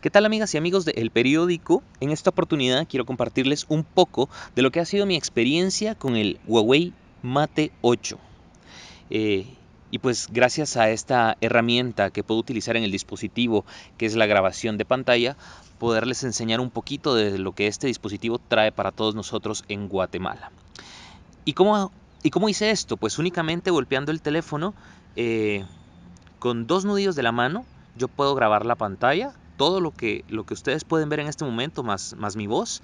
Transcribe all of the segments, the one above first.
¿Qué tal amigas y amigos de El Periódico? En esta oportunidad quiero compartirles un poco de lo que ha sido mi experiencia con el Huawei Mate 8. Eh, y pues gracias a esta herramienta que puedo utilizar en el dispositivo, que es la grabación de pantalla, poderles enseñar un poquito de lo que este dispositivo trae para todos nosotros en Guatemala. ¿Y cómo, y cómo hice esto? Pues únicamente golpeando el teléfono eh, con dos nudillos de la mano, yo puedo grabar la pantalla todo lo que, lo que ustedes pueden ver en este momento, más, más mi voz,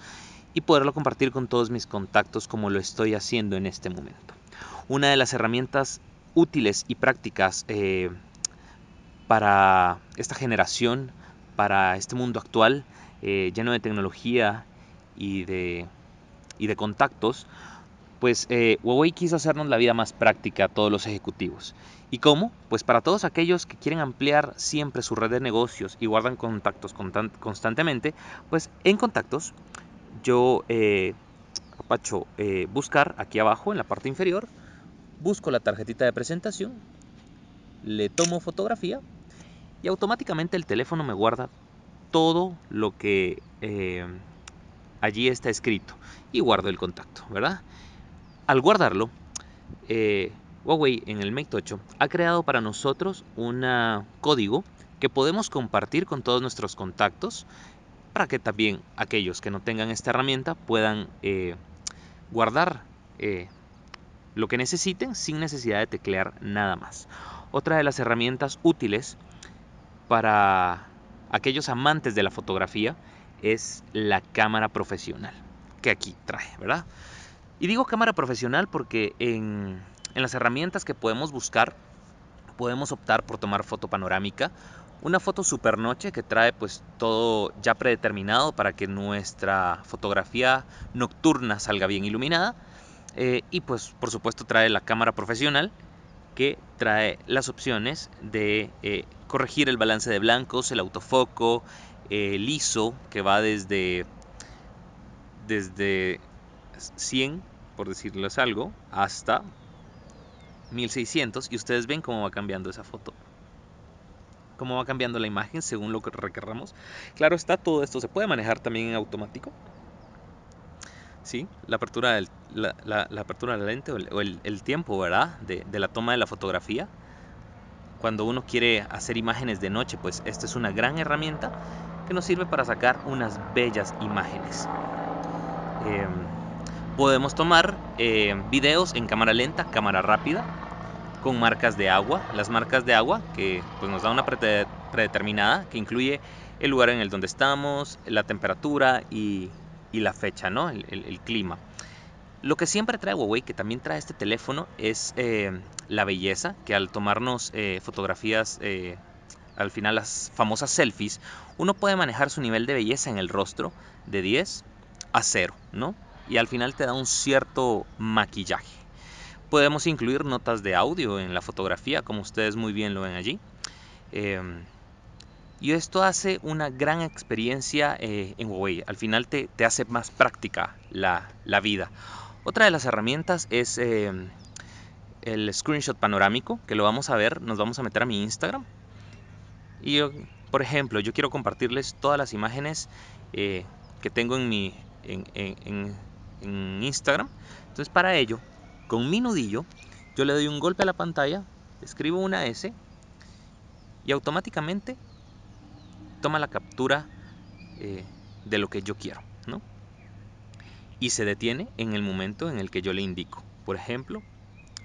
y poderlo compartir con todos mis contactos como lo estoy haciendo en este momento. Una de las herramientas útiles y prácticas eh, para esta generación, para este mundo actual, eh, lleno de tecnología y de, y de contactos, pues eh, Huawei quiso hacernos la vida más práctica a todos los ejecutivos. ¿Y cómo? Pues para todos aquellos que quieren ampliar siempre su red de negocios y guardan contactos constantemente, pues en contactos yo, eh, apacho, eh, buscar aquí abajo en la parte inferior, busco la tarjetita de presentación, le tomo fotografía y automáticamente el teléfono me guarda todo lo que allí está escrito y guardo el contacto, ¿verdad? Al guardarlo, eh, Huawei en el Mate 8 ha creado para nosotros un código que podemos compartir con todos nuestros contactos para que también aquellos que no tengan esta herramienta puedan eh, guardar eh, lo que necesiten sin necesidad de teclear nada más. Otra de las herramientas útiles para aquellos amantes de la fotografía es la cámara profesional que aquí trae, ¿verdad? Y digo cámara profesional porque en, las herramientas que podemos buscar, podemos optar por tomar foto panorámica, una foto supernoche que trae pues todo ya predeterminado para que nuestra fotografía nocturna salga bien iluminada eh, y pues por supuesto trae la cámara profesional que trae las opciones de eh, corregir el balance de blancos, el autofoco, eh, el ISO que va desde desde 100, por decirles algo, hasta 1600 y ustedes ven cómo va cambiando esa foto. Cómo va cambiando la imagen según lo que requerramos. Claro está, todo esto se puede manejar también en automático. ¿Sí? La apertura, del, la, apertura de la lente o el, tiempo, ¿verdad? De, la toma de la fotografía. Cuando uno quiere hacer imágenes de noche, pues esta es una gran herramienta que nos sirve para sacar unas bellas imágenes. Em, podemos tomar eh, videos en cámara lenta, cámara rápida, con marcas de agua. Las marcas de agua que pues, nos da una predeterminada que incluye el lugar en el donde estamos, la temperatura y, la fecha, ¿no? El, clima. Lo que siempre trae Huawei, que también trae este teléfono, es eh, la belleza, que al tomarnos eh, fotografías, al final las famosas selfies, uno puede manejar su nivel de belleza en el rostro de 10 a 0, ¿no? y al final te da un cierto maquillaje. Podemos incluir notas de audio en la fotografía, como ustedes muy bien lo ven allí. Em, y esto hace una gran experiencia eh, en Huawei. Al final te, hace más práctica la, vida. Otra de las herramientas es em, el screenshot panorámico, que lo vamos a ver, nos vamos a meter a mi Instagram. Y yo, por ejemplo, yo quiero compartirles todas las imágenes eh, que tengo en mi, en, en Instagram. Entonces para ello, con mi nudillo, yo le doy un golpe a la pantalla, escribo una S y automáticamente toma la captura eh, de lo que yo quiero, ¿no? Y se detiene en el momento en el que yo le indico. Por ejemplo,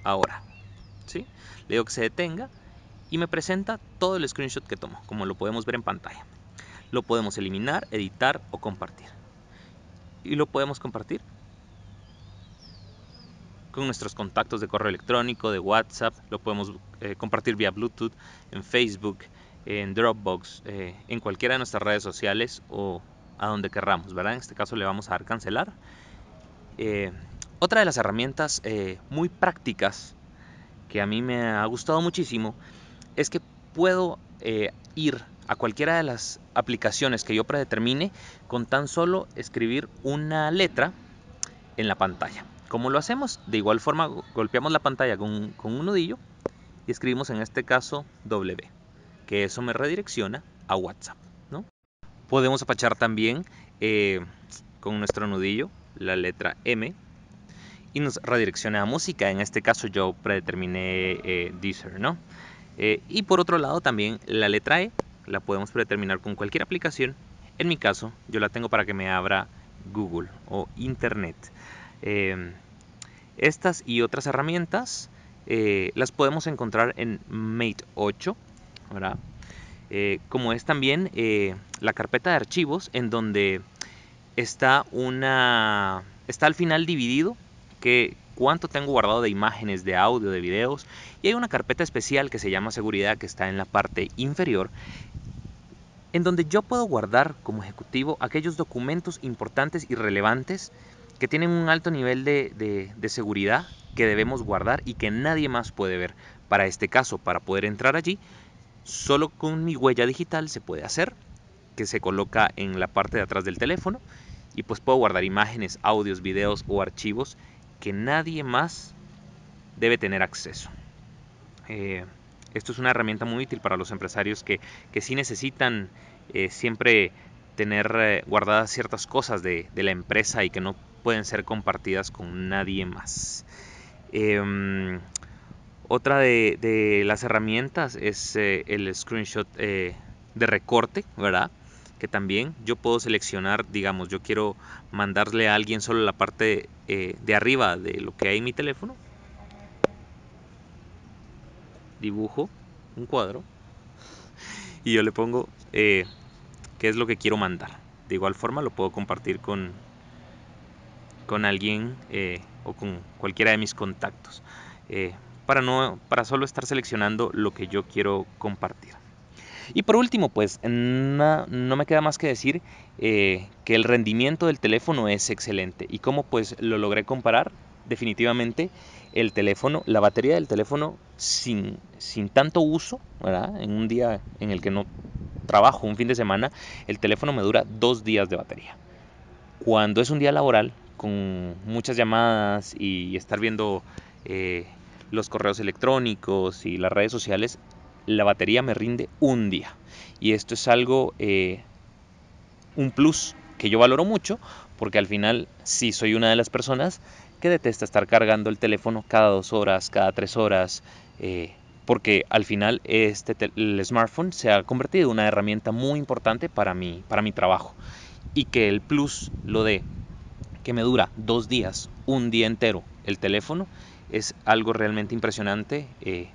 ahora, ¿sí? Le digo que se detenga y me presenta todo el screenshot que tomo, como lo podemos ver en pantalla. Lo podemos eliminar, editar o compartir. Y lo podemos compartir con nuestros contactos de correo electrónico, de WhatsApp, lo podemos eh, compartir vía Bluetooth, en Facebook, en Dropbox, eh, en cualquiera de nuestras redes sociales o a donde querramos, ¿verdad? En este caso le vamos a dar cancelar. Eh, otra de las herramientas muy prácticas que a mí me ha gustado muchísimo es que puedo ir a cualquiera de las aplicaciones que yo predetermine con tan solo escribir una letra en la pantalla. ¿Cómo lo hacemos? De igual forma golpeamos la pantalla con, un nudillo y escribimos en este caso W, que eso me redirecciona a WhatsApp. ¿no? Podemos apachar también eh, con nuestro nudillo la letra M y nos redirecciona a música. En este caso yo predeterminé eh, Deezer, ¿no? Eh, y por otro lado también la letra E la podemos predeterminar con cualquier aplicación. En mi caso yo la tengo para que me abra Google o Internet. Em, estas y otras herramientas eh, las podemos encontrar en Mate 8, ¿verdad? Eh, como es también eh, la carpeta de archivos en donde está una está al final dividido que cuánto tengo guardado de imágenes, de audio, de videos y hay una carpeta especial que se llama seguridad que está en la parte inferior en donde yo puedo guardar como ejecutivo aquellos documentos importantes y relevantes que tienen un alto nivel de, seguridad que debemos guardar y que nadie más puede ver. Para este caso, para poder entrar allí, solo con mi huella digital se puede hacer, que se coloca en la parte de atrás del teléfono y pues puedo guardar imágenes, audios, videos o archivos que nadie más debe tener acceso. Eh, esto es una herramienta muy útil para los empresarios que, que sí necesitan eh, siempre tener eh, guardadas ciertas cosas de, de la empresa y que no pueden ser compartidas con nadie más. Em, otra de, las herramientas es eh, el screenshot eh, de recorte, ¿verdad? Que también yo puedo seleccionar, digamos, yo quiero mandarle a alguien solo la parte eh, de arriba de lo que hay en mi teléfono. Dibujo un cuadro y yo le pongo qué es lo que quiero mandar. De igual forma lo puedo compartir con, con alguien eh, o con cualquiera de mis contactos eh, para no para solo estar seleccionando lo que yo quiero compartir y por último pues no, me queda más que decir eh, que el rendimiento del teléfono es excelente y como pues lo logré comparar definitivamente el teléfono la batería del teléfono sin sin tanto uso en un día en el que no trabajo un fin de semana el teléfono me dura dos días de batería cuando es un día laboral con muchas llamadas y estar viendo eh, los correos electrónicos y las redes sociales, la batería me rinde un día. Y esto es algo, eh, un plus que yo valoro mucho, porque al final sí soy una de las personas que detesta estar cargando el teléfono cada dos horas, cada tres horas, eh, porque al final este el smartphone se ha convertido en una herramienta muy importante para mi, para mi trabajo. Y que el plus lo dé que me dura dos días, un día entero el teléfono, es algo realmente impresionante eh,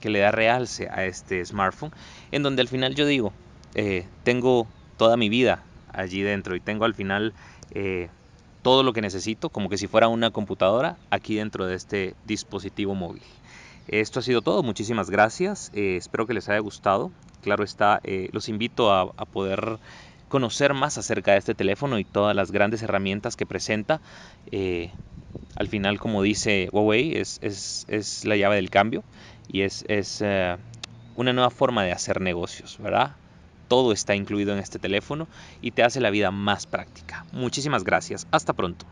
que le da realce a este smartphone, en donde al final yo digo, eh, tengo toda mi vida allí dentro y tengo al final eh, todo lo que necesito, como que si fuera una computadora, aquí dentro de este dispositivo móvil. Esto ha sido todo, muchísimas gracias, espero que les haya gustado, claro está, los invito a poder conocer más acerca de este teléfono y todas las grandes herramientas que presenta. Eh, al final, como dice Huawei, es, es, la llave del cambio y es, eh, una nueva forma de hacer negocios, ¿verdad? Todo está incluido en este teléfono y te hace la vida más práctica. Muchísimas gracias. Hasta pronto.